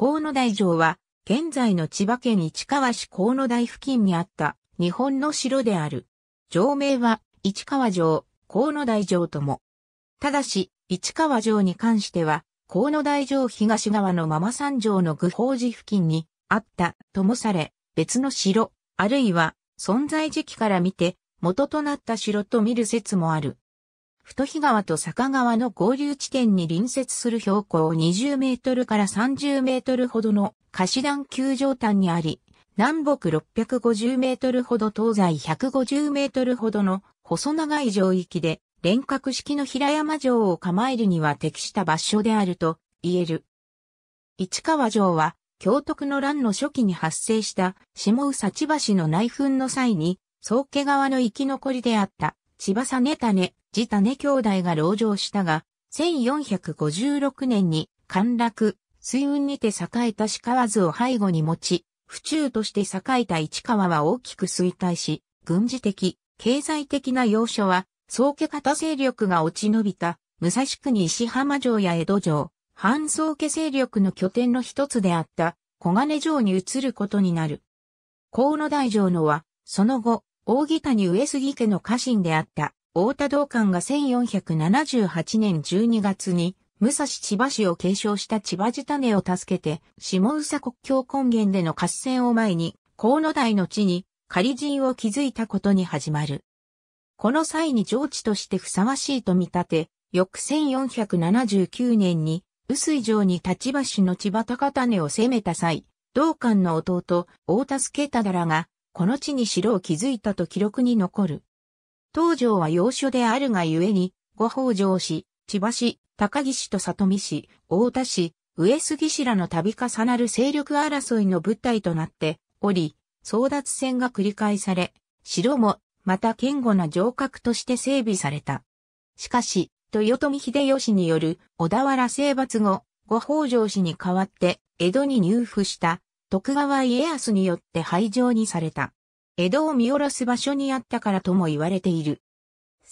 河野台城は、現在の千葉県市川市河野台付近にあった日本の城である。城名は市川城、河野台城とも。ただし、市川城に関しては、河野台城東側のママ山城の具法寺付近にあったともされ、別の城、あるいは存在時期から見て元となった城と見る説もある。太日川と坂川の合流地点に隣接する標高20メートルから30メートルほどの貸し段球上端にあり、南北650メートルほど東西150メートルほどの細長い上域で、連郭式の平山城を構えるには適した場所であると言える。市川城は、京徳の乱の初期に発生した下宇佐千橋の内紛の際に、宗家側の生き残りであった千葉実種自種兄弟が籠城したが、1456年に陥落、水運にて栄えた鹿川図を背後に持ち、府中として栄えた市川は大きく衰退し、軍事的、経済的な要所は、宗家方勢力が落ち延びた、武蔵国石浜城や江戸城、反宗家勢力の拠点の一つであった、小金城に移ることになる。河野大城のは、その後、大木谷上杉家の家臣であった、大田道館が1478年12月に、武蔵千葉市を継承した千葉地種を助けて、下宇佐国境根源での合戦を前に、河野台の地に仮陣を築いたことに始まる。この際に上地としてふさわしいと見立て、翌1479年に、薄井城に立場の千葉高種を攻めた際、道館の弟、大田助忠らが、この地に城を築いたと記録に残る。東条は要所であるがゆえに、五北条氏、千葉市、高木市と里見市、大田市、上杉市らの度重なる勢力争いの舞台となっており、争奪戦が繰り返され、城も、また堅固な城郭として整備された。しかし、豊臣秀吉による小田原征伐後、五北条氏に代わって江戸に入府した徳川家康によって廃城にされた。江戸を見下ろす場所にあったからとも言われている。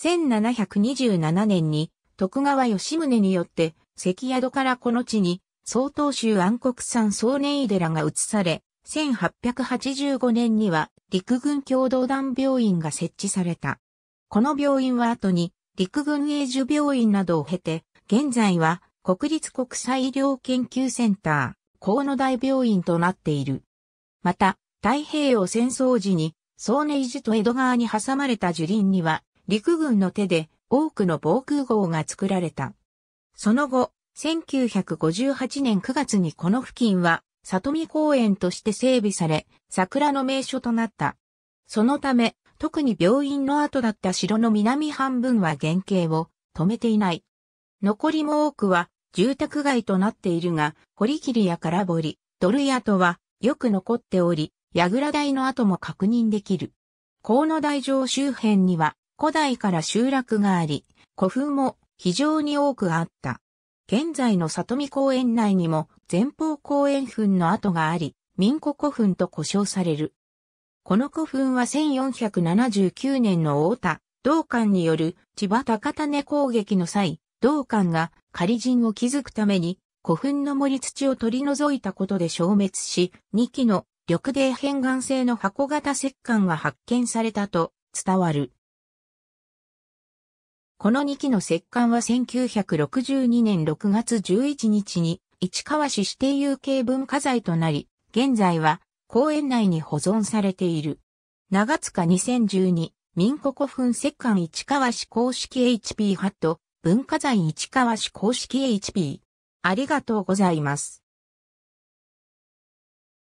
1727年に徳川吉宗によって関宿からこの地に曹洞州暗黒山総年井寺が移され、1885年には陸軍共同団病院が設置された。この病院は後に陸軍永寿病院などを経て、現在は国立国際医療研究センター、河野大病院となっている。また、太平洋戦争時に、ソーネイジと江戸川に挟まれた樹林には、陸軍の手で多くの防空壕が作られた。その後、1958年9月にこの付近は、里見公園として整備され、桜の名所となった。そのため、特に病院の跡だった城の南半分は原型を止めていない。残りも多くは住宅街となっているが、堀切や空堀、ドルヤとはよく残っており、倉台の跡も確認できる。河野台城周辺には古代から集落があり、古墳も非常に多くあった。現在の里見公園内にも前方公園墳の跡があり、民古古墳と呼称される。この古墳は1479年の大田、道館による千葉高種攻撃の際、道館が仮陣を築くために古墳の森土を取り除いたことで消滅し、2基の緑泥片岩製の箱型石棺が発見されたと伝わる。この2基の石棺は1962年6月11日に市川市指定有形文化財となり、現在は公園内に保存されている。長塚2012民国古墳石棺市川市公式 HP ハット文化財市川市公式 HP。ありがとうございます。